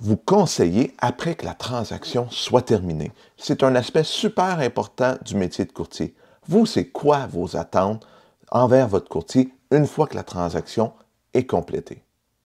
vous conseillez après que la transaction soit terminée. C'est un aspect super important du métier de courtier. Vous, c'est quoi vos attentes envers votre courtier une fois que la transaction est complétée?